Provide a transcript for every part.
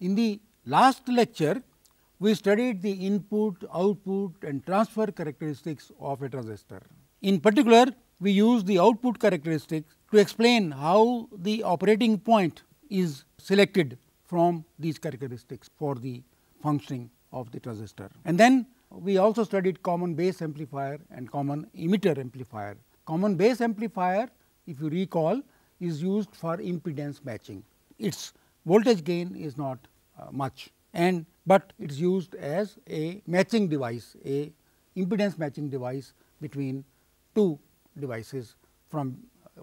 In the last lecture, we studied the input, output and transfer characteristics of a transistor. In particular, we used the output characteristics to explain how the operating point is selected from these characteristics for the functioning of the transistor. And then we also studied common base amplifier and common emitter amplifier. Common base amplifier, if you recall, is used for impedance matching. Its voltage gain is not uh, much and but it is used as a matching device, a impedance matching device between two devices from,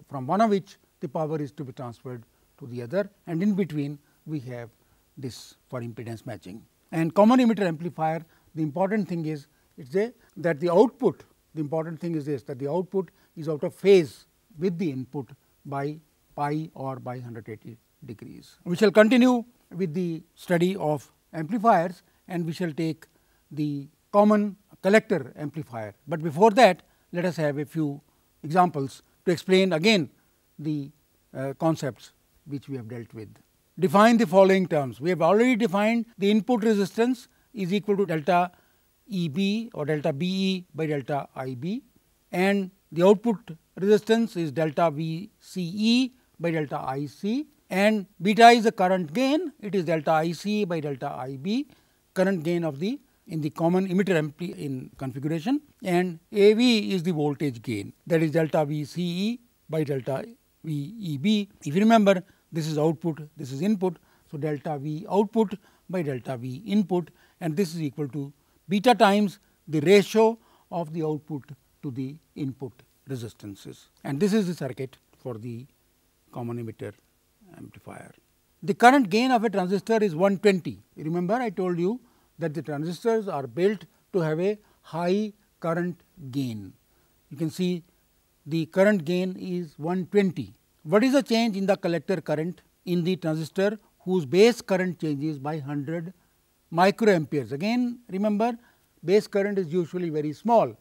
from one of which the power is to be transferred to the other and in between we have this for impedance matching. And common emitter amplifier the important thing is it is a that the output the important thing is this that the output is out of phase with the input by pi or by 180 degrees. We shall continue with the study of amplifiers and we shall take the common collector amplifier. But before that, let us have a few examples to explain again the uh, concepts which we have dealt with. Define the following terms. We have already defined the input resistance is equal to delta EB or delta BE by delta IB and the output resistance is delta VCE by delta IC and beta is the current gain, it is delta IC by delta IB, current gain of the in the common emitter ampli in configuration and AV is the voltage gain that is delta VCE by delta VEB. If you remember this is output, this is input. So, delta V output by delta V input and this is equal to beta times the ratio of the output to the input resistances. And this is the circuit for the common emitter amplifier. The current gain of a transistor is 120. Remember I told you that the transistors are built to have a high current gain. You can see the current gain is 120. What is the change in the collector current in the transistor whose base current changes by 100 microamperes. Again remember base current is usually very small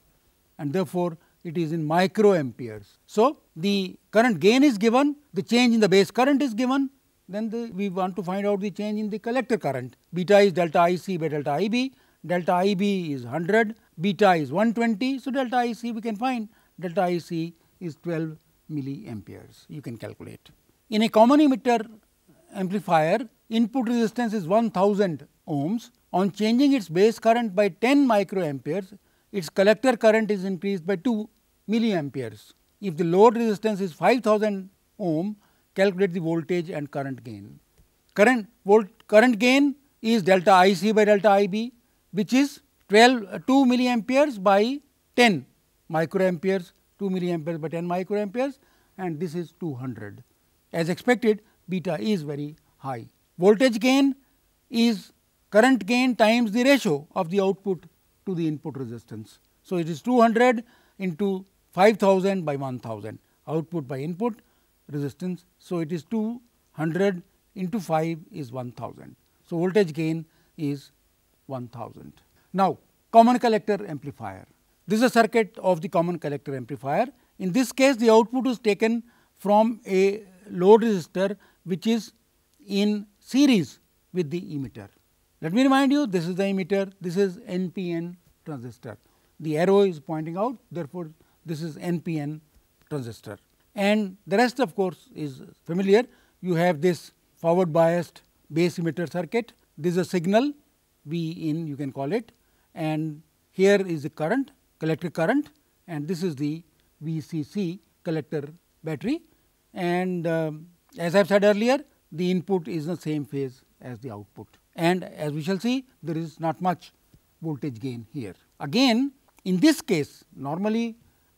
and therefore, it is in microamperes. So, the current gain is given, the change in the base current is given, then the, we want to find out the change in the collector current. Beta is delta IC by delta IB, delta IB is 100, beta is 120. So, delta IC we can find delta IC is 12 milliamperes you can calculate. In a common emitter amplifier input resistance is 1000 ohms on changing its base current by 10 microamperes its collector current is increased by 2 milliamperes. If the load resistance is 5000 ohm, calculate the voltage and current gain. Current, volt, current gain is delta IC by delta IB, which is 12 uh, 2 milliamperes by 10 microamperes, 2 milliamperes by 10 microamperes, and this is 200. As expected, beta is very high. Voltage gain is current gain times the ratio of the output to the input resistance. So, it is 200 into 5000 by 1000 output by input resistance. So, it is 200 into 5 is 1000. So, voltage gain is 1000. Now, common collector amplifier. This is a circuit of the common collector amplifier. In this case, the output is taken from a load resistor which is in series with the emitter. Let me remind you this is the emitter, this is NPN transistor. The arrow is pointing out, therefore, this is NPN transistor and the rest of course is familiar. You have this forward biased base emitter circuit, this is a signal V in you can call it and here is the current collector current and this is the VCC collector battery and uh, as I have said earlier the input is in the same phase as the output and as we shall see there is not much voltage gain here. Again in this case normally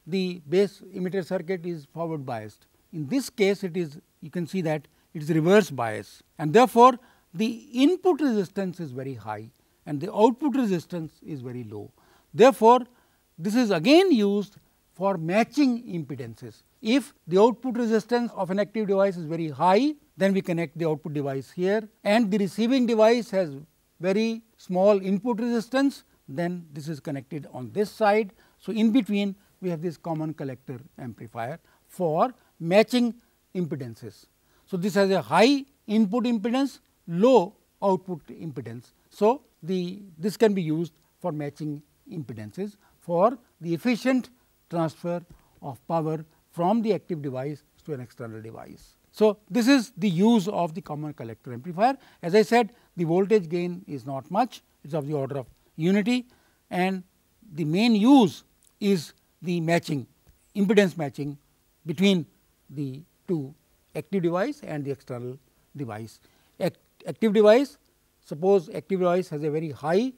the base emitter circuit is forward biased. In this case, it is you can see that it is reverse bias and therefore, the input resistance is very high and the output resistance is very low. Therefore, this is again used for matching impedances. If the output resistance of an active device is very high, then we connect the output device here and the receiving device has very small input resistance, then this is connected on this side. So, in between we have this common collector amplifier for matching impedances. So, this has a high input impedance, low output impedance. So, the this can be used for matching impedances for the efficient transfer of power from the active device to an external device. So, this is the use of the common collector amplifier. As I said, the voltage gain is not much, it is of the order of unity and the main use is the matching impedance matching between the two active device and the external device. Act active device suppose active device has a very high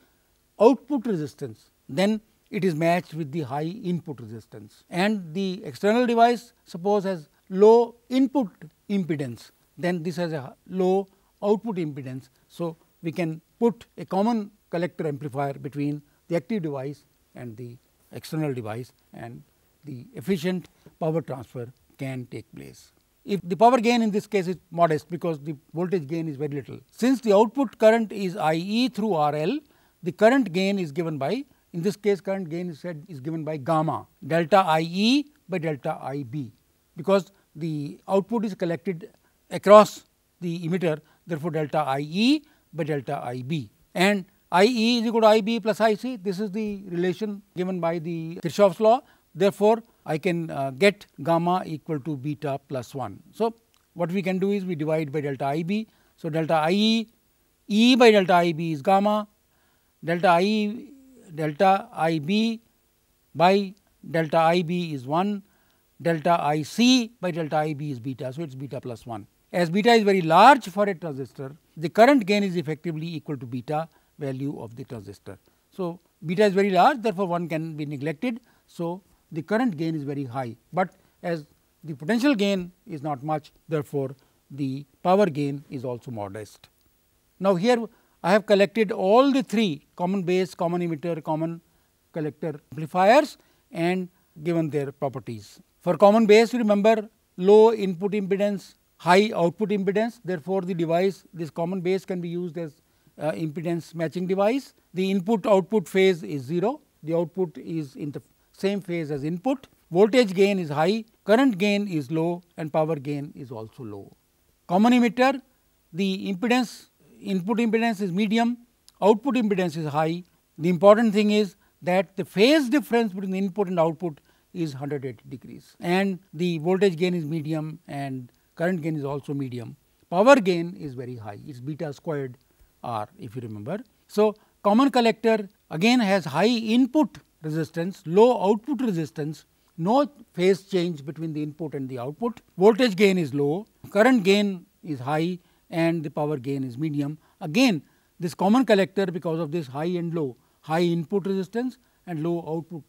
output resistance then it is matched with the high input resistance and the external device suppose has low input impedance then this has a low output impedance. So, we can put a common collector amplifier between the active device and the external device and the efficient power transfer can take place. If the power gain in this case is modest because the voltage gain is very little. Since the output current is IE through RL, the current gain is given by in this case current gain is said is given by gamma delta IE by delta IB because the output is collected across the emitter therefore delta IE by delta IB and IE is equal to IB plus IC. This is the relation given by the Kirchhoff's law. Therefore, I can uh, get gamma equal to beta plus 1. So, what we can do is we divide by delta IB. So, delta IE, E by delta IB is gamma, delta IE, delta IB by delta IB is 1, delta IC by delta IB is beta. So, it is beta plus 1. As beta is very large for a transistor, the current gain is effectively equal to beta value of the transistor. So, beta is very large therefore, one can be neglected. So, the current gain is very high, but as the potential gain is not much therefore, the power gain is also modest. Now, here I have collected all the three common base, common emitter, common collector amplifiers and given their properties. For common base remember low input impedance, high output impedance therefore, the device this common base can be used as uh, impedance matching device. The input output phase is 0, the output is in the same phase as input. Voltage gain is high, current gain is low and power gain is also low. Common emitter, the impedance input impedance is medium, output impedance is high. The important thing is that the phase difference between input and output is 180 degrees and the voltage gain is medium and current gain is also medium. Power gain is very high, it is beta squared R if you remember. So, common collector again has high input resistance, low output resistance, no phase change between the input and the output. Voltage gain is low, current gain is high and the power gain is medium. Again this common collector because of this high and low, high input resistance and low output,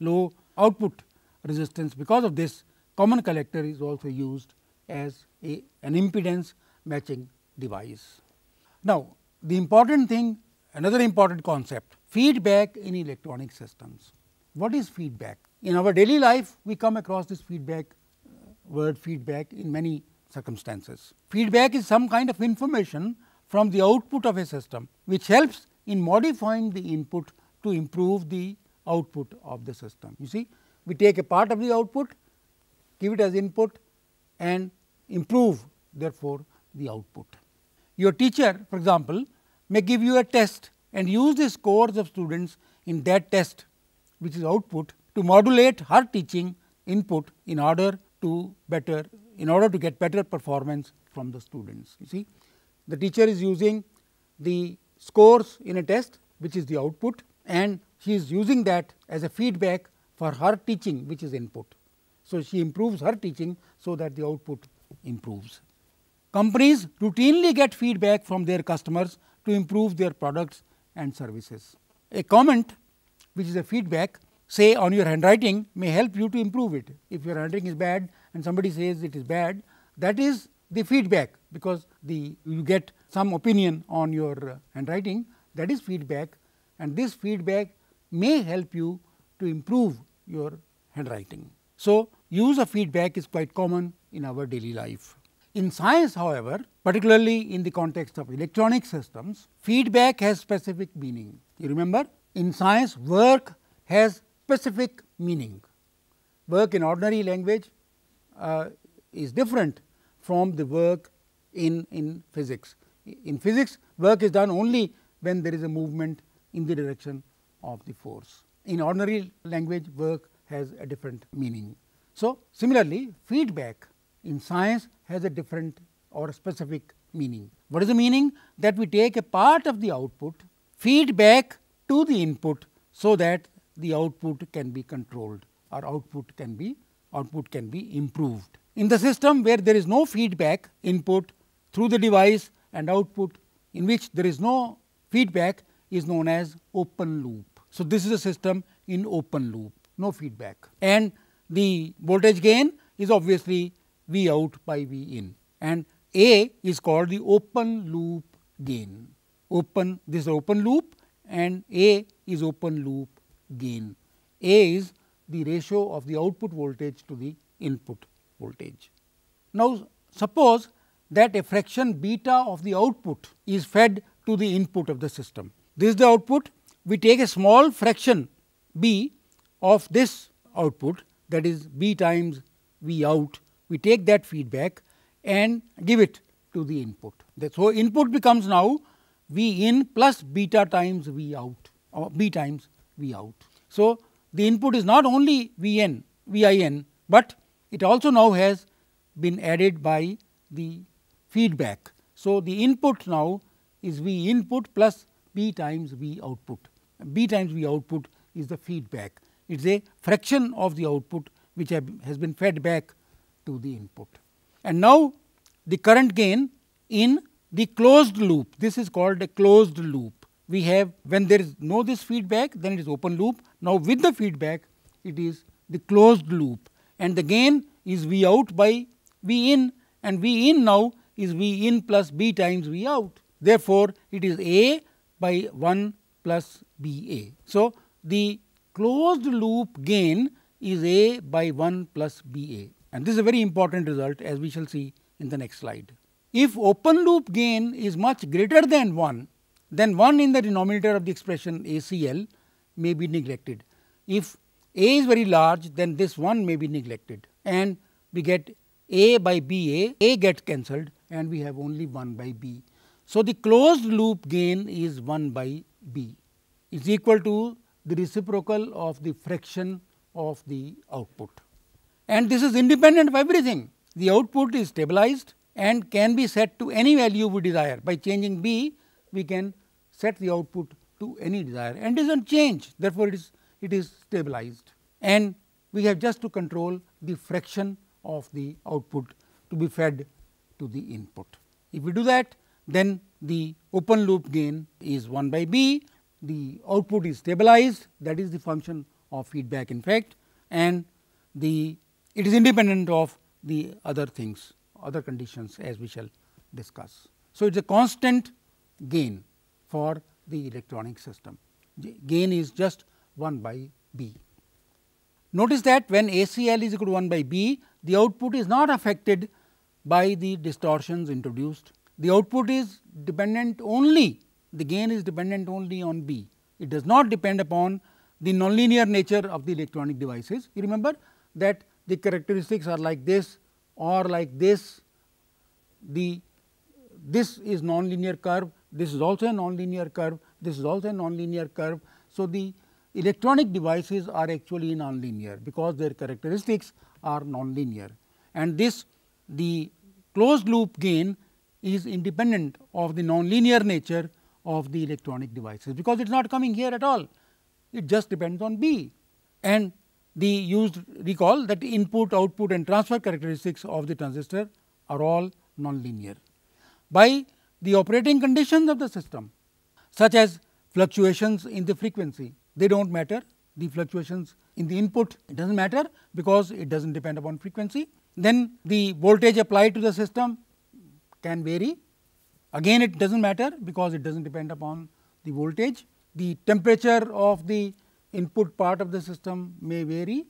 low output resistance because of this common collector is also used as a, an impedance matching device. Now, the important thing, another important concept, feedback in electronic systems. What is feedback? In our daily life, we come across this feedback uh, word feedback in many circumstances. Feedback is some kind of information from the output of a system, which helps in modifying the input to improve the output of the system. You see, we take a part of the output, give it as input and improve therefore, the output. Your teacher for example, may give you a test and use the scores of students in that test, which is output, to modulate her teaching input in order to better, in order to get better performance from the students. You see, the teacher is using the scores in a test, which is the output, and she is using that as a feedback for her teaching, which is input. So, she improves her teaching so that the output improves. Companies routinely get feedback from their customers to improve their products and services. A comment which is a feedback say on your handwriting may help you to improve it. If your handwriting is bad and somebody says it is bad, that is the feedback because the you get some opinion on your uh, handwriting that is feedback and this feedback may help you to improve your handwriting. So, use of feedback is quite common in our daily life. In science, however, particularly in the context of electronic systems, feedback has specific meaning. You remember, in science, work has specific meaning. Work in ordinary language uh, is different from the work in, in physics. In physics, work is done only when there is a movement in the direction of the force. In ordinary language, work has a different meaning. So, similarly, feedback in science has a different or a specific meaning. What is the meaning? That we take a part of the output, feed back to the input so that the output can be controlled or output can be output can be improved. In the system where there is no feedback input through the device and output in which there is no feedback is known as open loop. So, this is a system in open loop, no feedback. And the voltage gain is obviously V out by V in and A is called the open loop gain. Open this is open loop and A is open loop gain. A is the ratio of the output voltage to the input voltage. Now, suppose that a fraction beta of the output is fed to the input of the system. This is the output. We take a small fraction b of this output that is b times v out we take that feedback and give it to the input. So, input becomes now V in plus beta times V out or B times V out. So, the input is not only V n, V i n, but it also now has been added by the feedback. So, the input now is V input plus B times V output. B times V output is the feedback. It is a fraction of the output which have, has been fed back to the input. And now the current gain in the closed loop, this is called a closed loop. We have when there is no this feedback then it is open loop. Now with the feedback it is the closed loop and the gain is V out by V in and V in now is V in plus B times V out. Therefore, it is A by 1 plus B A. So, the closed loop gain is A by 1 plus B A. And this is a very important result as we shall see in the next slide. If open loop gain is much greater than 1, then 1 in the denominator of the expression ACL may be neglected. If A is very large, then this 1 may be neglected and we get A by BA, A gets cancelled and we have only 1 by B. So, the closed loop gain is 1 by B is equal to the reciprocal of the fraction of the output and this is independent of everything. The output is stabilized and can be set to any value we desire. By changing B, we can set the output to any desire and doesn't change. Therefore, it is it is stabilized and we have just to control the fraction of the output to be fed to the input. If we do that, then the open loop gain is 1 by B, the output is stabilized that is the function of feedback in fact and the it is independent of the other things, other conditions as we shall discuss. So, it is a constant gain for the electronic system. Gain is just 1 by B. Notice that when ACL is equal to 1 by B, the output is not affected by the distortions introduced. The output is dependent only, the gain is dependent only on B. It does not depend upon the nonlinear nature of the electronic devices. You remember that the characteristics are like this or like this. The this is nonlinear curve, this is also a nonlinear curve, this is also a nonlinear curve. So, the electronic devices are actually nonlinear because their characteristics are nonlinear and this the closed loop gain is independent of the nonlinear nature of the electronic devices because it is not coming here at all. It just depends on B and the used recall that input, output and transfer characteristics of the transistor are all nonlinear by the operating conditions of the system such as fluctuations in the frequency. They do not matter, the fluctuations in the input it does not matter because it does not depend upon frequency. Then the voltage applied to the system can vary, again it does not matter because it does not depend upon the voltage. The temperature of the input part of the system may vary,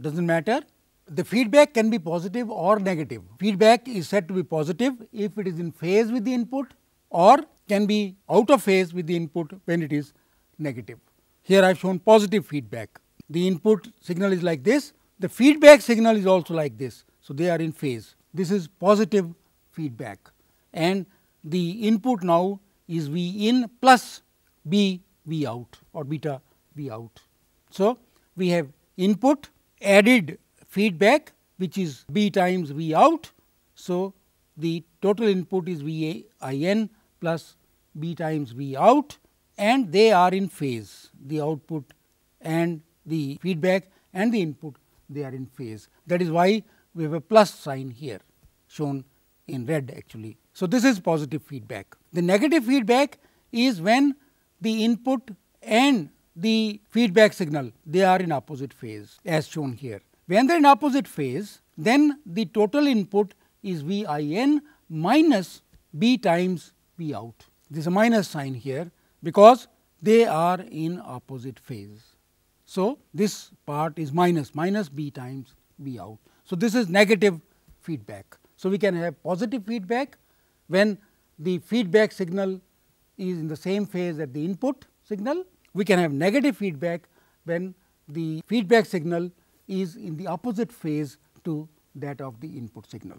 does not matter. The feedback can be positive or negative. Feedback is said to be positive if it is in phase with the input or can be out of phase with the input when it is negative. Here I have shown positive feedback. The input signal is like this, the feedback signal is also like this. So, they are in phase. This is positive feedback and the input now is V in plus B V out or beta be out. So, we have input added feedback which is B times V out. So, the total input is V A I N plus B times V out and they are in phase the output and the feedback and the input they are in phase. That is why we have a plus sign here shown in red actually. So, this is positive feedback. The negative feedback is when the input and the feedback signal, they are in opposite phase as shown here. When they are in opposite phase, then the total input is VIN minus B times B out. This is a minus sign here because they are in opposite phase. So, this part is minus, minus B times B out. So, this is negative feedback. So, we can have positive feedback when the feedback signal is in the same phase as the input signal we can have negative feedback when the feedback signal is in the opposite phase to that of the input signal.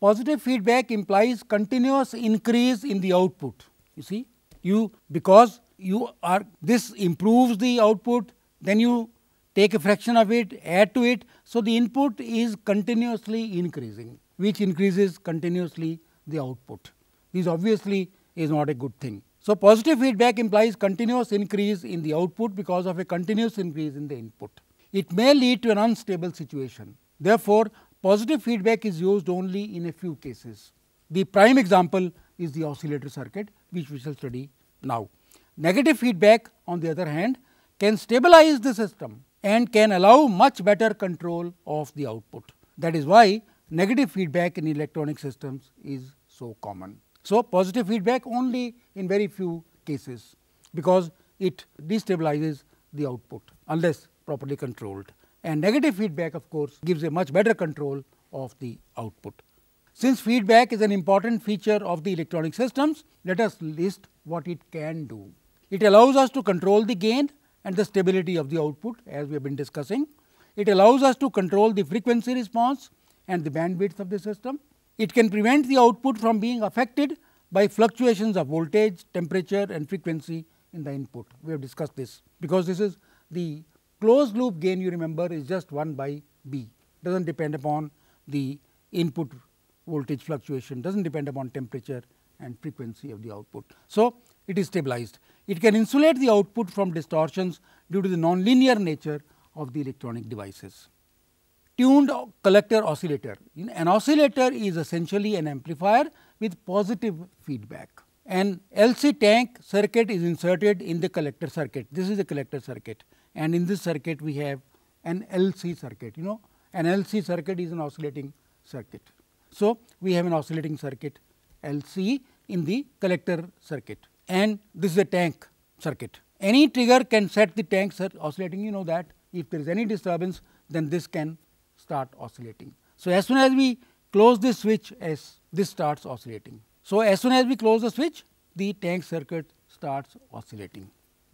Positive feedback implies continuous increase in the output. You see, you because you are this improves the output, then you take a fraction of it, add to it. So, the input is continuously increasing, which increases continuously the output. This obviously is not a good thing. So, positive feedback implies continuous increase in the output because of a continuous increase in the input. It may lead to an unstable situation. Therefore, positive feedback is used only in a few cases. The prime example is the oscillator circuit which we shall study now. Negative feedback on the other hand can stabilize the system and can allow much better control of the output. That is why negative feedback in electronic systems is so common. So, positive feedback only in very few cases because it destabilizes the output unless properly controlled. And negative feedback of course gives a much better control of the output. Since feedback is an important feature of the electronic systems, let us list what it can do. It allows us to control the gain and the stability of the output as we have been discussing. It allows us to control the frequency response and the bandwidth of the system. It can prevent the output from being affected by fluctuations of voltage, temperature and frequency in the input. We have discussed this because this is the closed loop gain you remember is just 1 by B, does not depend upon the input voltage fluctuation, does not depend upon temperature and frequency of the output. So, it is stabilized. It can insulate the output from distortions due to the nonlinear nature of the electronic devices tuned collector oscillator. An oscillator is essentially an amplifier with positive feedback. An LC tank circuit is inserted in the collector circuit. This is the collector circuit and in this circuit we have an LC circuit. You know an LC circuit is an oscillating circuit. So, we have an oscillating circuit LC in the collector circuit and this is a tank circuit. Any trigger can set the tank oscillating you know that if there is any disturbance then this can start oscillating. So, as soon as we close this switch as this starts oscillating. So, as soon as we close the switch the tank circuit starts oscillating.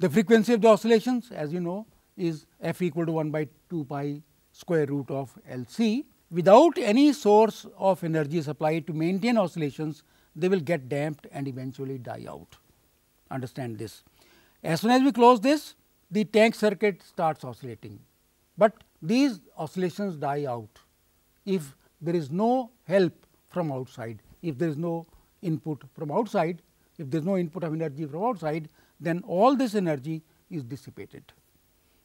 The frequency of the oscillations as you know is f equal to 1 by 2 pi square root of L c. Without any source of energy supplied to maintain oscillations they will get damped and eventually die out. Understand this. As soon as we close this the tank circuit starts oscillating, but these oscillations die out if there is no help from outside, if there is no input from outside, if there is no input of energy from outside, then all this energy is dissipated.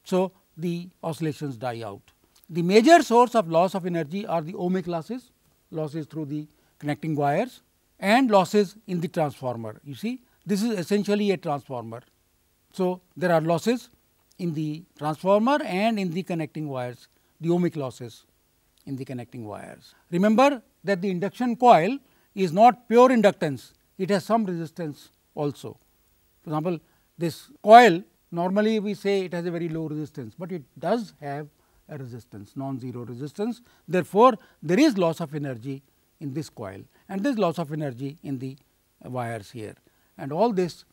So, the oscillations die out. The major source of loss of energy are the ohmic losses, losses through the connecting wires and losses in the transformer. You see, this is essentially a transformer. So, there are losses in the transformer and in the connecting wires, the ohmic losses in the connecting wires. Remember that the induction coil is not pure inductance, it has some resistance also. For example, this coil normally we say it has a very low resistance, but it does have a resistance, non-zero resistance. Therefore, there is loss of energy in this coil and there is loss of energy in the wires here and all this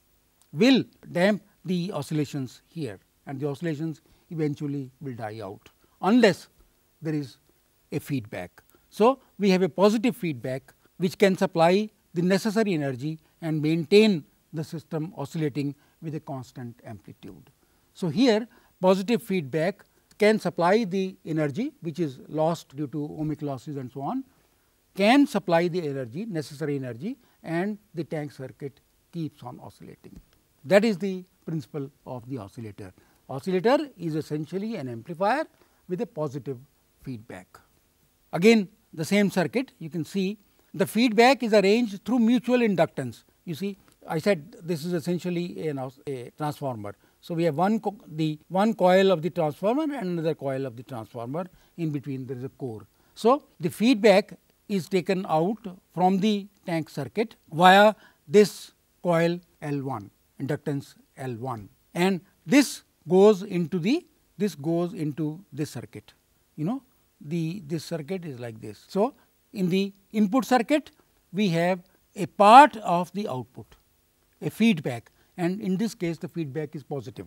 will damp the oscillations here and the oscillations eventually will die out unless there is a feedback. So, we have a positive feedback which can supply the necessary energy and maintain the system oscillating with a constant amplitude. So, here positive feedback can supply the energy which is lost due to ohmic losses and so on, can supply the energy necessary energy and the tank circuit keeps on oscillating. That is the principle of the oscillator oscillator is essentially an amplifier with a positive feedback. Again the same circuit you can see the feedback is arranged through mutual inductance. You see I said this is essentially a, a transformer. So, we have one the one coil of the transformer and another coil of the transformer in between there is a core. So, the feedback is taken out from the tank circuit via this coil L 1 inductance L 1 and this goes into the this goes into this circuit you know the this circuit is like this. So, in the input circuit we have a part of the output a feedback and in this case the feedback is positive.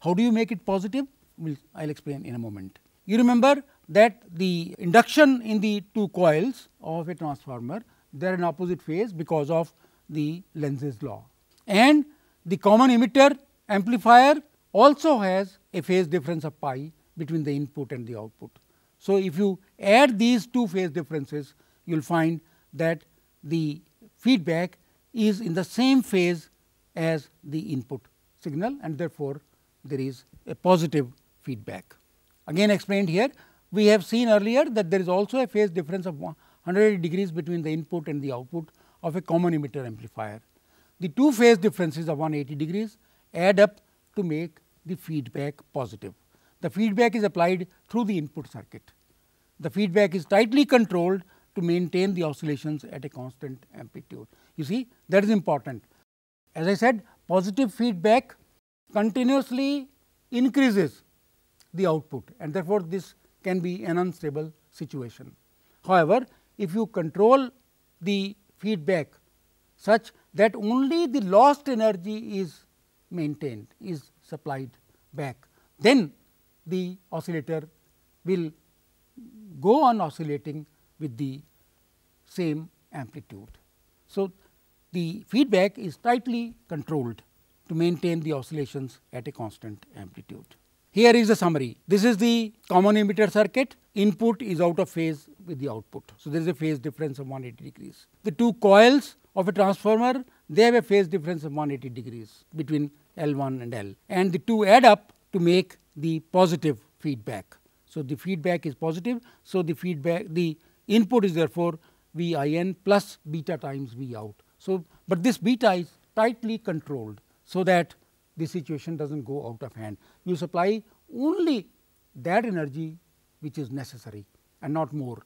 How do you make it positive? We'll, I will explain in a moment. You remember that the induction in the two coils of a transformer they are in opposite phase because of the Lenz's law and the common emitter amplifier also has a phase difference of pi between the input and the output. So, if you add these two phase differences, you will find that the feedback is in the same phase as the input signal and therefore, there is a positive feedback. Again explained here, we have seen earlier that there is also a phase difference of 180 degrees between the input and the output of a common emitter amplifier. The two phase differences of 180 degrees add up to make the feedback positive. The feedback is applied through the input circuit. The feedback is tightly controlled to maintain the oscillations at a constant amplitude. You see, that is important. As I said, positive feedback continuously increases the output and therefore, this can be an unstable situation. However, if you control the feedback such that only the lost energy is maintained, is supplied back. Then the oscillator will go on oscillating with the same amplitude. So, the feedback is tightly controlled to maintain the oscillations at a constant amplitude. Here is the summary. This is the common emitter circuit. Input is out of phase with the output. So, there is a phase difference of 180 degrees. The two coils of a transformer they have a phase difference of 180 degrees between L1 and L. And the two add up to make the positive feedback. So, the feedback is positive. So, the feedback the input is therefore V i n plus beta times V out. So, but this beta is tightly controlled so that the situation does not go out of hand. You supply only that energy which is necessary and not more.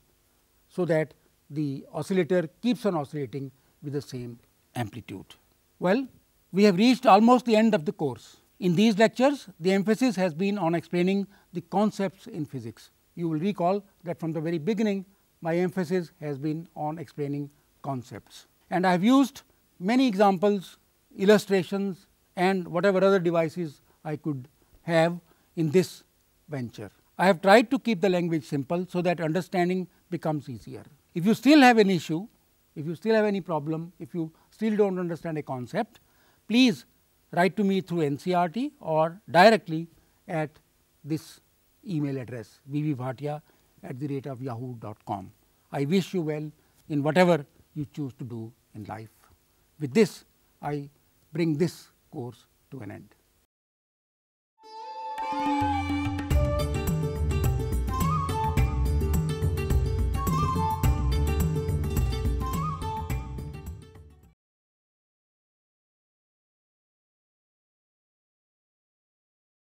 So, that the oscillator keeps on oscillating with the same amplitude. Well, we have reached almost the end of the course. In these lectures, the emphasis has been on explaining the concepts in physics. You will recall that from the very beginning, my emphasis has been on explaining concepts. And I have used many examples, illustrations and whatever other devices I could have in this venture. I have tried to keep the language simple so that understanding becomes easier. If you still have an issue, if you still have any problem, if you still do not understand a concept, please write to me through NCRT or directly at this email address vvbhatia at the rate of yahoo.com. I wish you well in whatever you choose to do in life. With this, I bring this course to an end.